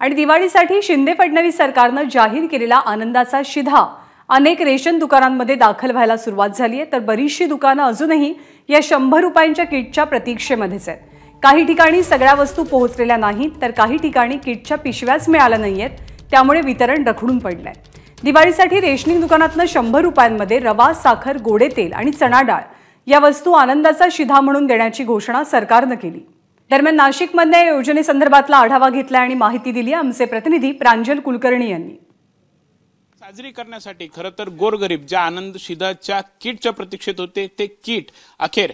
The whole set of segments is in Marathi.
आणि दिवाळीसाठी शिंदे फडणवीस सरकारनं जाहीर केलेला आनंदाचा शिधा अनेक रेशन दुकानांमध्ये दाखल व्हायला सुरुवात झाली आहे तर बरीचशी दुकानं अजूनही या शंभर रुपयांच्या किटच्या प्रतीक्षेमध्येच आहेत काही ठिकाणी सगळ्या वस्तू पोहोचलेल्या नाहीत तर काही ठिकाणी किटच्या पिशव्याच मिळाल्या नाही आहेत त्यामुळे वितरण रखडून पडलंय दिवाळीसाठी रेशनिंग दुकानातनं शंभर रुपयांमध्ये रवा साखर गोडे तेल आणि चणाडाळ डाळ या वस्तू आनंदाचा शिधा म्हणून देण्याची घोषणा सरकारनं केली दरम्यान नाशिकमध्ये योजनेसंदर्भातला आढावा घेतला आणि माहिती दिली आमचे प्रतिनिधी प्रांजल कुलकर्णी यांनी साजरी करण्यासाठी खरं तर गोरगरीब ज्या आनंद शिदाच्या किटच्या प्रतीक्षेत होते ते किट अखेर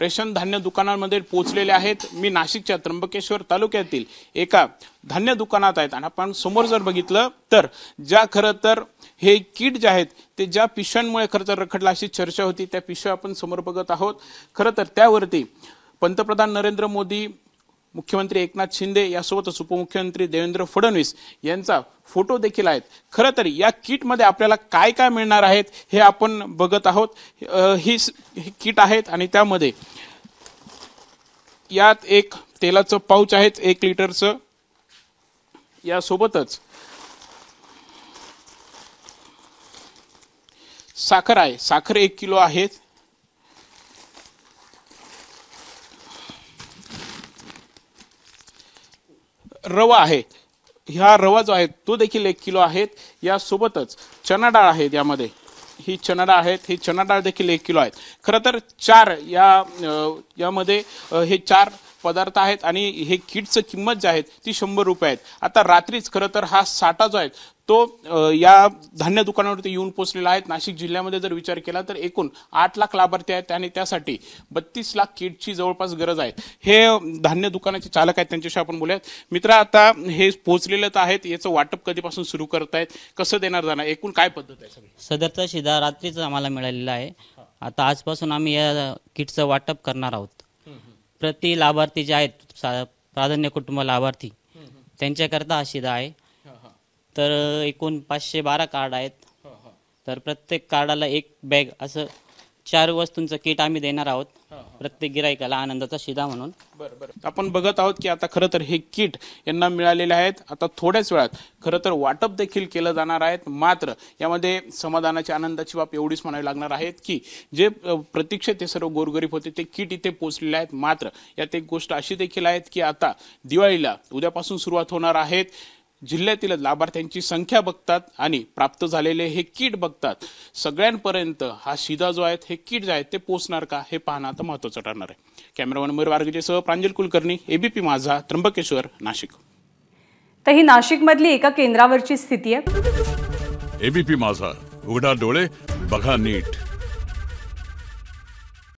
रेशन धान्य दुकानांमध्ये पोहोचलेले आहेत मी नाशिकच्या त्र्यंबकेश्वर तालुक्यातील एका धान्य दुकानात आहेत आणि आपण समोर जर बघितलं तर ज्या खरं तर हे किट जे आहेत ते ज्या पिशव्यांमुळे खरं तर रखडला अशी चर्चा होती त्या पिशव्या आपण समोर बघत आहोत खरं तर त्यावरती पंतप्रधान नरेंद्र मोदी मुख्यमंत्री एकनाथ शिंदे यासोबतच उपमुख्यमंत्री देवेंद्र फडणवीस यांचा फोटो देखील आहेत खरं तर या किटमध्ये आपल्याला काय काय मिळणार आहेत हे आपण बघत आहोत ही किट आहेत आणि त्यामध्ये यात एक तेलाचं पाऊच आहेत एक लिटरचं यासोबतच साखर आहे साखर एक किलो आहेत रवा आहे ह्या रवा जो आहे तो देखील एक किलो आहेत यासोबतच चना डाळ आहे यामध्ये ही चना डाळ आहेत ही चना डाळ देखील एक किलो आहेत खरं तर चार या यामध्ये हे चार पदार्थ आहेत आणि हे किटचं किंमत जी आहेत ती शंभर रुपये आहेत आता रात्रीच खरं तर हा साठा जो आहे तो या धान्य दुकानावरती येऊन पोचलेला आहे नाशिक जिल्ह्यामध्ये जर विचार केला तर एकूण आठ लाख लाभार्थी आहेत आणि त्यासाठी बत्तीस लाख किटची जवळपास गरज आहे हे धान्य दुकानाचे चालक आहेत त्यांच्याशी आपण बोलूयात मित्र आता हे पोहोचलेले तर आहेत याचं वाटप कधीपासून सुरू आहेत कसं देणार जाणार एकूण काय पद्धत आहे सदरचा शिधा रात्रीच आम्हाला मिळालेला आहे आता आजपासून आम्ही या किटचं वाटप करणार आहोत प्रति लाभार्थी जे आहेत प्राधान्य कुटुंब लाभार्थी त्यांच्याकरता आशिदा आहे तर एकूण पाचशे बारा कार्ड आहेत तर प्रत्येक कार्डाला एक बॅग असं चार वस्तूंचं किट आम्ही देणार आहोत प्रत्येक गिरायकाला आनंदाचा शिदा म्हणून बरं बरं आपण बघत आहोत की आता खरं तर हे किट यांना मिळालेले आहेत आता थोड्याच वेळात खरं तर वाटप देखील केलं जाणार आहेत मात्र यामध्ये समाधानाची आनंदाची बाब एवढीच म्हणावी लागणार आहेत की जे प्रतीक्षेत ते सर्व गोरगरीब होते ते किट इथे पोचलेले आहेत मात्र यात एक गोष्ट अशी देखील आहेत की आता दिवाळीला उद्यापासून सुरुवात होणार आहेत जिल्ह्यातील लाभार्थ्यांची संख्या बघतात आणि प्राप्त झालेले हे किट बघतात सगळ्यांपर्यंत हा शिधा जो आहे हे किट जे आहेत ते पोचणार का हे पाहणं आता महत्वाचं ठरणार आहे कॅमेरामन मयूर वारगीचे सह प्रांजल कुलकर्णी एबीपी माझा त्र्यंबकेश्वर नाशिक तर ही नाशिकमधली एका केंद्रावरची स्थिती आहे एबीपी माझा उघडा डोळे बघा नीट